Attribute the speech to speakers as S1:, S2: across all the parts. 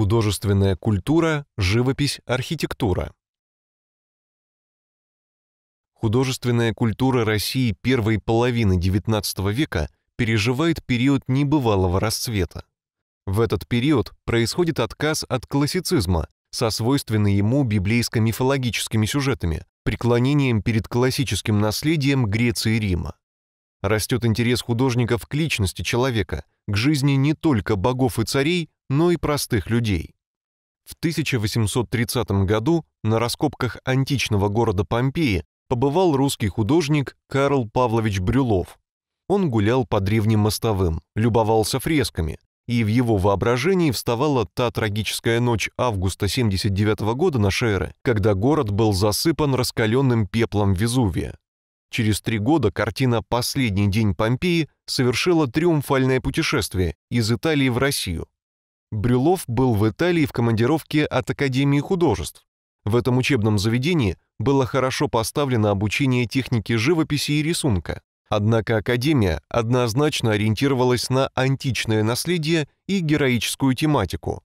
S1: Художественная культура, живопись, архитектура. Художественная культура России первой половины XIX века переживает период небывалого расцвета. В этот период происходит отказ от классицизма со свойственной ему библейско-мифологическими сюжетами, преклонением перед классическим наследием Греции и Рима. Растет интерес художников к личности человека, к жизни не только богов и царей, но и простых людей. В 1830 году на раскопках античного города Помпеи побывал русский художник Карл Павлович Брюлов. Он гулял по древним мостовым, любовался фресками, и в его воображении вставала та трагическая ночь августа 79 года нашей эры, когда город был засыпан раскаленным пеплом Везувия. Через три года картина «Последний день Помпеи» совершила триумфальное путешествие из Италии в Россию. Брюлов был в Италии в командировке от Академии художеств. В этом учебном заведении было хорошо поставлено обучение технике живописи и рисунка. Однако Академия однозначно ориентировалась на античное наследие и героическую тематику.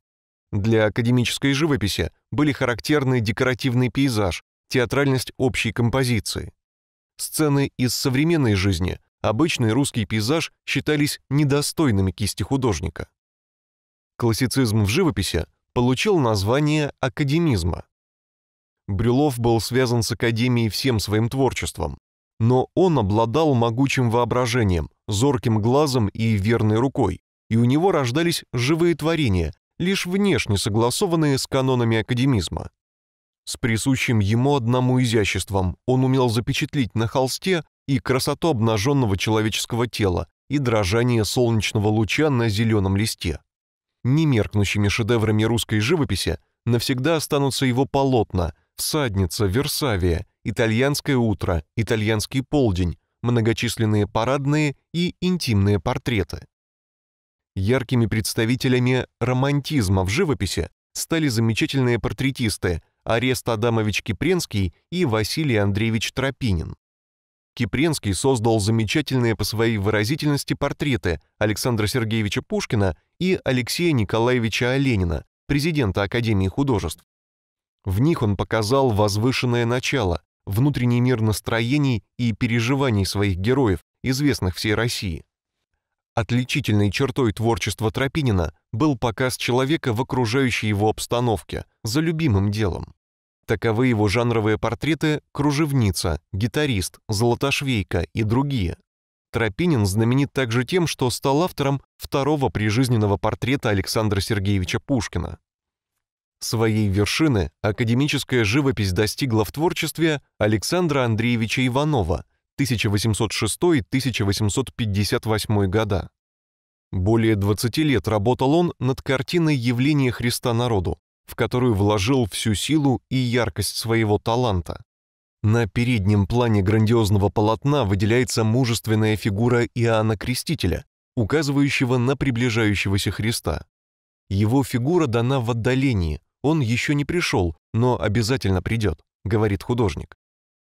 S1: Для академической живописи были характерны декоративный пейзаж, театральность общей композиции. Сцены из современной жизни, обычный русский пейзаж считались недостойными кисти художника. Классицизм в живописи получил название академизма. Брюлов был связан с академией всем своим творчеством, но он обладал могучим воображением, зорким глазом и верной рукой, и у него рождались живые творения, лишь внешне согласованные с канонами академизма. С присущим ему одному изяществом он умел запечатлить на холсте и красоту обнаженного человеческого тела, и дрожание солнечного луча на зеленом листе. Немеркнущими шедеврами русской живописи навсегда останутся его полотна «Всадница», «Версавия», «Итальянское утро», «Итальянский полдень», многочисленные парадные и интимные портреты. Яркими представителями романтизма в живописи стали замечательные портретисты Арест Адамович Кипренский и Василий Андреевич Тропинин. Кипренский создал замечательные по своей выразительности портреты Александра Сергеевича Пушкина и Алексея Николаевича Оленина, президента Академии художеств. В них он показал возвышенное начало, внутренний мир настроений и переживаний своих героев, известных всей России. Отличительной чертой творчества Тропинина был показ человека в окружающей его обстановке, за любимым делом. Таковы его жанровые портреты «Кружевница», «Гитарист», «Золотошвейка» и другие. Тропинин знаменит также тем, что стал автором второго прижизненного портрета Александра Сергеевича Пушкина. Своей вершины академическая живопись достигла в творчестве Александра Андреевича Иванова – 1806-1858 года. Более 20 лет работал он над картиной «Явление Христа народу», в которую вложил всю силу и яркость своего таланта. На переднем плане грандиозного полотна выделяется мужественная фигура Иоанна Крестителя, указывающего на приближающегося Христа. Его фигура дана в отдалении, он еще не пришел, но обязательно придет, говорит художник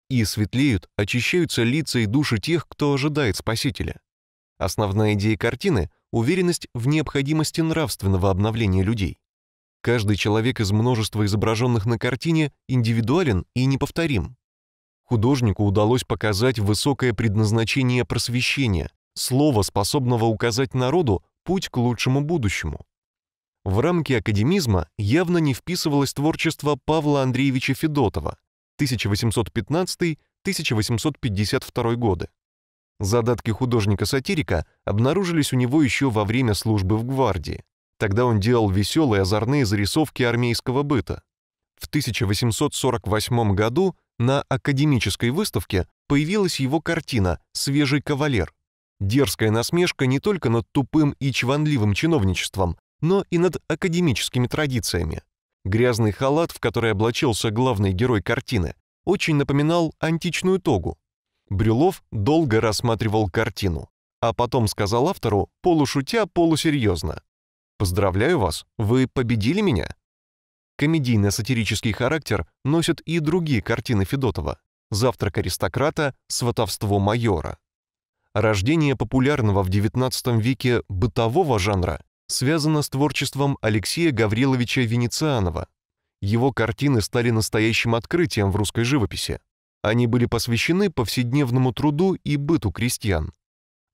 S1: и светлеют, очищаются лица и души тех, кто ожидает Спасителя. Основная идея картины — уверенность в необходимости нравственного обновления людей. Каждый человек из множества изображенных на картине индивидуален и неповторим. Художнику удалось показать высокое предназначение просвещения, слова, способного указать народу путь к лучшему будущему. В рамки академизма явно не вписывалось творчество Павла Андреевича Федотова, 1815-1852 годы. Задатки художника-сатирика обнаружились у него еще во время службы в гвардии. Тогда он делал веселые озорные зарисовки армейского быта. В 1848 году на академической выставке появилась его картина «Свежий кавалер». Дерзкая насмешка не только над тупым и чванливым чиновничеством, но и над академическими традициями. Грязный халат, в который облачился главный герой картины, очень напоминал античную тогу. Брюлов долго рассматривал картину, а потом сказал автору, полушутя, полусерьезно. «Поздравляю вас, вы победили меня?» Комедийно-сатирический характер носят и другие картины Федотова «Завтрак аристократа», «Сватовство майора». Рождение популярного в XIX веке бытового жанра связано с творчеством Алексея Гавриловича Венецианова. Его картины стали настоящим открытием в русской живописи. Они были посвящены повседневному труду и быту крестьян.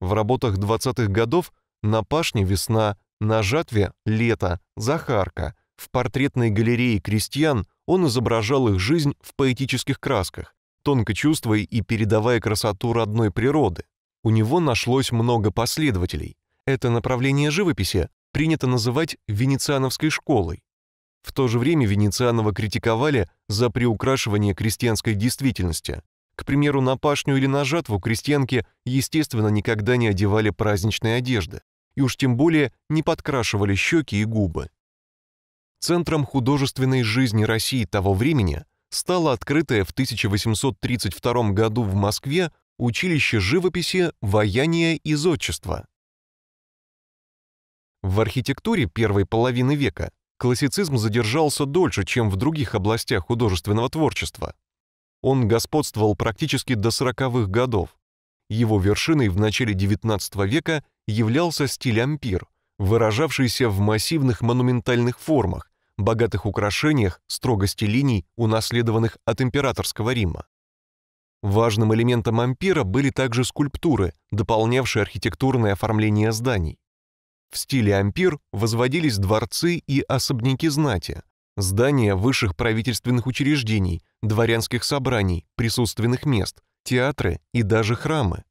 S1: В работах 20-х годов «На пашне весна», «На жатве лето», «Захарка» в портретной галерее крестьян он изображал их жизнь в поэтических красках, тонко чувствуя и передавая красоту родной природы. У него нашлось много последователей. Это направление живописи принято называть венециановской школой. В то же время Венецианова критиковали за приукрашивание крестьянской действительности. К примеру, на пашню или на жатву крестьянки, естественно, никогда не одевали праздничные одежды, и уж тем более не подкрашивали щеки и губы. Центром художественной жизни России того времени стало открытое в 1832 году в Москве училище живописи, ваяния и зодчества. В архитектуре первой половины века классицизм задержался дольше, чем в других областях художественного творчества. Он господствовал практически до 40-х годов. Его вершиной в начале XIX века являлся стиль ампир, выражавшийся в массивных монументальных формах, богатых украшениях, строгости линий, унаследованных от императорского Рима. Важным элементом ампира были также скульптуры, дополнявшие архитектурное оформление зданий. В стиле ампир возводились дворцы и особняки знати, здания высших правительственных учреждений, дворянских собраний, присутственных мест, театры и даже храмы.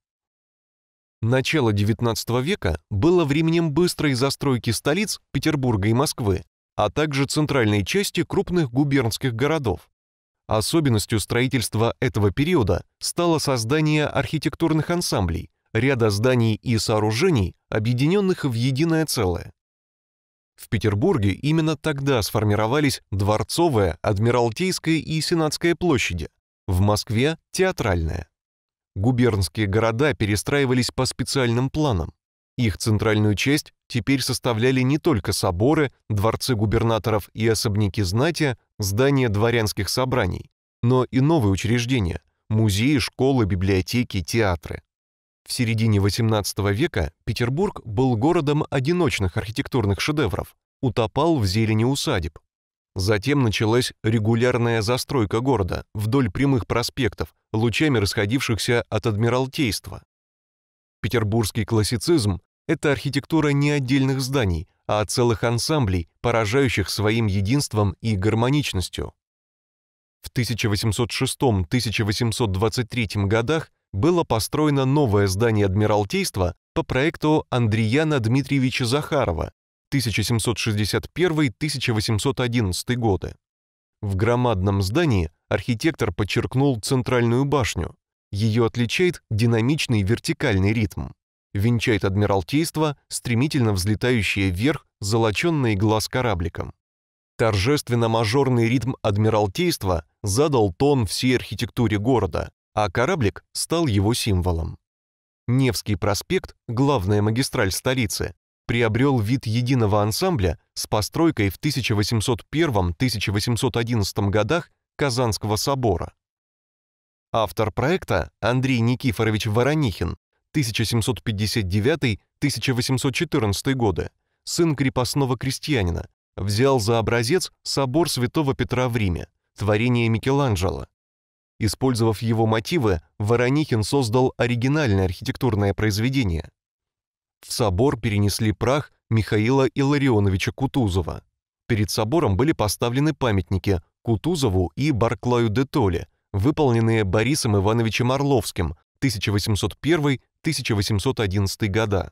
S1: Начало XIX века было временем быстрой застройки столиц Петербурга и Москвы, а также центральной части крупных губернских городов. Особенностью строительства этого периода стало создание архитектурных ансамблей, ряда зданий и сооружений, объединенных в единое целое. В Петербурге именно тогда сформировались Дворцовая, Адмиралтейская и Сенатская площади, в Москве – Театральная. Губернские города перестраивались по специальным планам. Их центральную часть теперь составляли не только соборы, дворцы губернаторов и особняки знати, здания дворянских собраний, но и новые учреждения – музеи, школы, библиотеки, театры. В середине XVIII века Петербург был городом одиночных архитектурных шедевров, утопал в зелени усадеб. Затем началась регулярная застройка города вдоль прямых проспектов, лучами расходившихся от Адмиралтейства. Петербургский классицизм – это архитектура не отдельных зданий, а целых ансамблей, поражающих своим единством и гармоничностью. В 1806-1823 годах было построено новое здание Адмиралтейства по проекту Андрияна Дмитриевича Захарова 1761-1811 годы. В громадном здании архитектор подчеркнул центральную башню. Ее отличает динамичный вертикальный ритм. Венчает Адмиралтейство, стремительно взлетающее вверх, золоченный глаз корабликом. Торжественно-мажорный ритм Адмиралтейства задал тон всей архитектуре города, а кораблик стал его символом. Невский проспект, главная магистраль столицы, приобрел вид единого ансамбля с постройкой в 1801-1811 годах Казанского собора. Автор проекта Андрей Никифорович Воронихин, 1759-1814 годы, сын крепостного крестьянина, взял за образец собор Святого Петра в Риме, творение Микеланджело, Использовав его мотивы, Воронихин создал оригинальное архитектурное произведение. В собор перенесли прах Михаила Илларионовича Кутузова. Перед собором были поставлены памятники Кутузову и Барклаю де Толе, выполненные Борисом Ивановичем Орловским 1801-1811 года.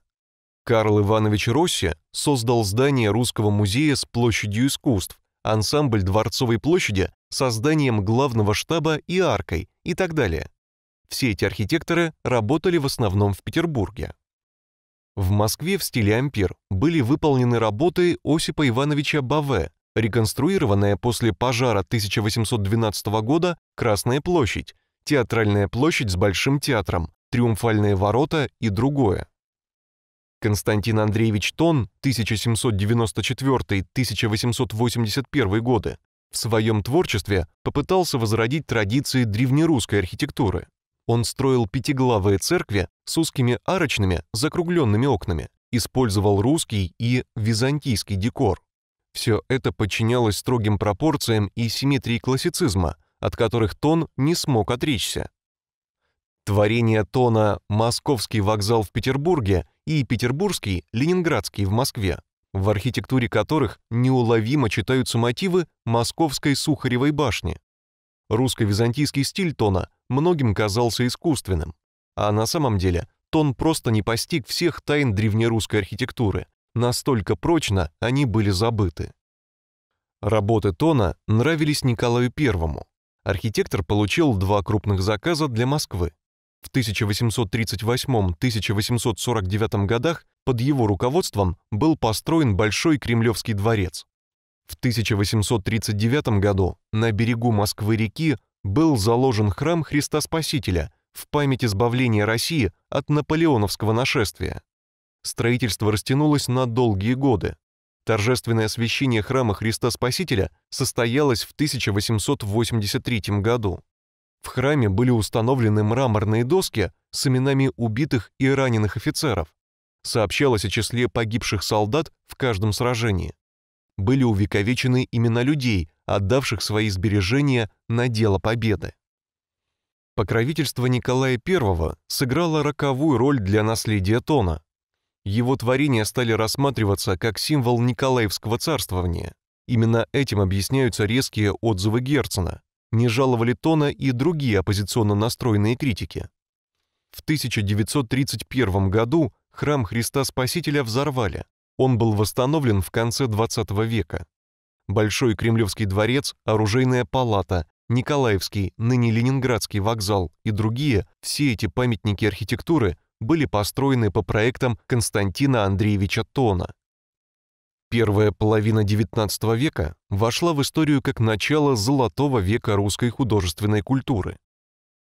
S1: Карл Иванович Росси создал здание Русского музея с площадью искусств, ансамбль Дворцовой площади созданием главного штаба и аркой и так далее. Все эти архитекторы работали в основном в Петербурге. В Москве в стиле ампир были выполнены работы Осипа Ивановича Баве, реконструированная после пожара 1812 года Красная площадь, Театральная площадь с Большим театром, Триумфальные ворота и другое. Константин Андреевич Тон 1794-1881 годы в своем творчестве попытался возродить традиции древнерусской архитектуры. Он строил пятиглавые церкви с узкими арочными закругленными окнами, использовал русский и византийский декор. Все это подчинялось строгим пропорциям и симметрии классицизма, от которых Тон не смог отречься. Творение Тона «Московский вокзал в Петербурге» и петербургский, ленинградский в Москве, в архитектуре которых неуловимо читаются мотивы московской Сухаревой башни. Русско-византийский стиль тона многим казался искусственным, а на самом деле тон просто не постиг всех тайн древнерусской архитектуры, настолько прочно они были забыты. Работы тона нравились Николаю I. Архитектор получил два крупных заказа для Москвы в 1838-1849 годах под его руководством был построен Большой Кремлевский дворец. В 1839 году на берегу Москвы-реки был заложен храм Христа Спасителя в память избавления России от наполеоновского нашествия. Строительство растянулось на долгие годы. Торжественное освящение храма Христа Спасителя состоялось в 1883 году. В храме были установлены мраморные доски с именами убитых и раненых офицеров. Сообщалось о числе погибших солдат в каждом сражении. Были увековечены имена людей, отдавших свои сбережения на дело победы. Покровительство Николая I сыграло роковую роль для наследия Тона. Его творения стали рассматриваться как символ Николаевского царствования. Именно этим объясняются резкие отзывы Герцена не жаловали тона и другие оппозиционно настроенные критики. В 1931 году храм Христа Спасителя взорвали. Он был восстановлен в конце XX века. Большой Кремлевский дворец, Оружейная палата, Николаевский, ныне Ленинградский вокзал и другие, все эти памятники архитектуры были построены по проектам Константина Андреевича Тона. Первая половина XIX века вошла в историю как начало золотого века русской художественной культуры.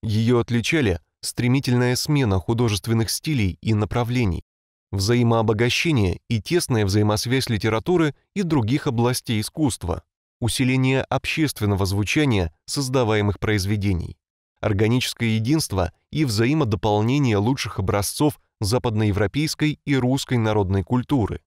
S1: Ее отличали стремительная смена художественных стилей и направлений, взаимообогащение и тесная взаимосвязь литературы и других областей искусства, усиление общественного звучания создаваемых произведений, органическое единство и взаимодополнение лучших образцов западноевропейской и русской народной культуры,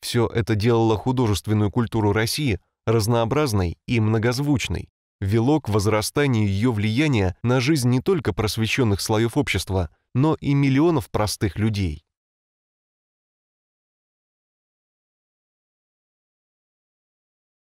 S1: все это делало художественную культуру России разнообразной и многозвучной, вело к возрастанию ее влияния на жизнь не только просвещенных слоев общества, но и миллионов простых людей.